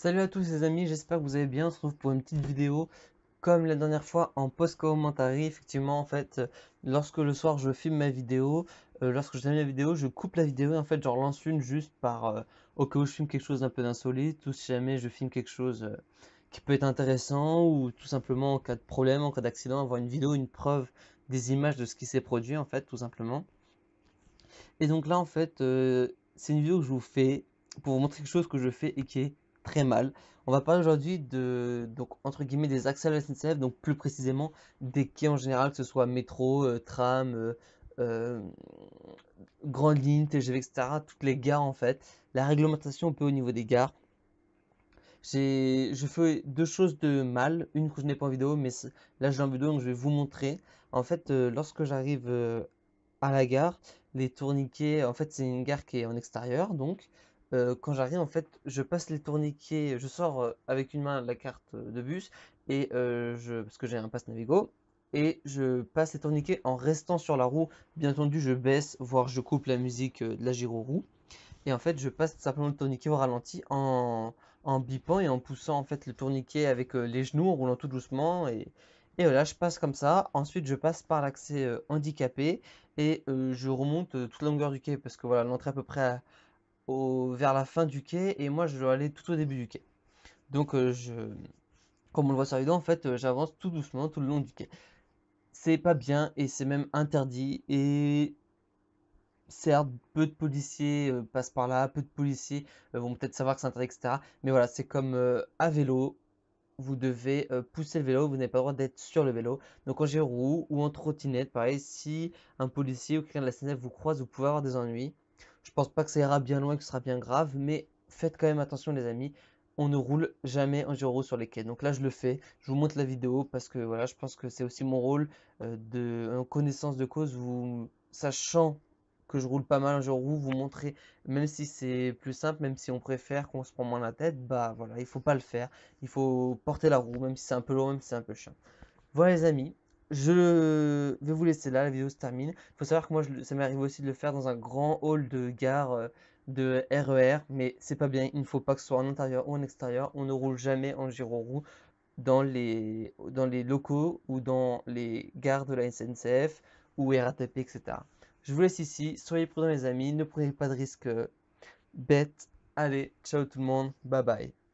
Salut à tous les amis, j'espère que vous allez bien, on se retrouve pour une petite vidéo comme la dernière fois en post-commentary, effectivement en fait euh, lorsque le soir je filme ma vidéo, euh, lorsque je termine la vidéo je coupe la vidéo et en fait je relance une juste par euh, au cas où je filme quelque chose d'un peu d'insolite ou si jamais je filme quelque chose qui peut être intéressant ou tout simplement en cas de problème, en cas d'accident, avoir une vidéo, une preuve, des images de ce qui s'est produit en fait tout simplement. Et donc là en fait c'est une vidéo que je vous fais pour vous montrer quelque chose que je fais et qui est mal. On va parler aujourd'hui de, donc, entre guillemets, des accès à la SNCF, donc plus précisément des quais en général, que ce soit métro, euh, tram, euh, euh, grande ligne, TGV, etc. Toutes les gares en fait. La réglementation un peu au niveau des gares. J'ai, je fais deux choses de mal. Une que je n'ai pas en vidéo, mais là j'ai en vidéo, donc je vais vous montrer. En fait, lorsque j'arrive à la gare, les tourniquets, en fait c'est une gare qui est en extérieur, donc quand j'arrive, en fait, je passe les tourniquets, je sors avec une main la carte de bus, et parce que j'ai un pass Navigo, et je passe les tourniquets en restant sur la roue. Bien entendu, je baisse, voire je coupe la musique de la gyro-roue. Et en fait, je passe simplement le tourniquet au ralenti en, en bipant et en poussant en fait le tourniquet avec les genoux, en roulant tout doucement. Et, et voilà, je passe comme ça. Ensuite, je passe par l'accès handicapé et je remonte toute la longueur du quai parce que voilà, l'entrée à peu près à vers la fin du quai et moi je dois aller tout au début du quai. Donc euh, je, comme on le voit sur les dents, en fait, euh, j'avance tout doucement tout le long du quai. C'est pas bien et c'est même interdit et certes, peu de policiers euh, passent par là, peu de policiers vont peut-être savoir que c'est interdit, etc. Mais voilà, c'est comme à vélo, vous devez pousser le vélo, vous n'avez pas le droit d'être sur le vélo. Donc en gyro ou en trottinette, pareil, si un policier ou quelqu'un de la SNF vous croise, vous pouvez avoir des ennuis. Je pense pas que ça ira bien loin, que ce sera bien grave, mais faites quand même attention les amis. On ne roule jamais en gyro sur les quais. Donc là, je le fais. Je vous montre la vidéo parce que voilà, je pense que c'est aussi mon rôle euh, de, en connaissance de cause, vous sachant que je roule pas mal en rouge vous montrer, même si c'est plus simple, même si on préfère qu'on se prend moins la tête, bah voilà, il faut pas le faire. Il faut porter la roue, même si c'est un peu lourd, même si c'est un peu chiant. Voilà les amis, je vais vous laisser là, la vidéo se termine. Il faut savoir que moi, ça m'est arrivé aussi de le faire dans un grand hall de gare euh, de RER, e mais c'est pas bien, il ne faut pas que ce soit en intérieur ou en extérieur. On ne roule jamais en gyro-roue dans les, dans les locaux ou dans les gares de la SNCF ou RATP, etc. Je vous laisse ici, soyez prudents les amis, ne prenez pas de risques euh, bêtes. Allez, ciao tout le monde, bye bye.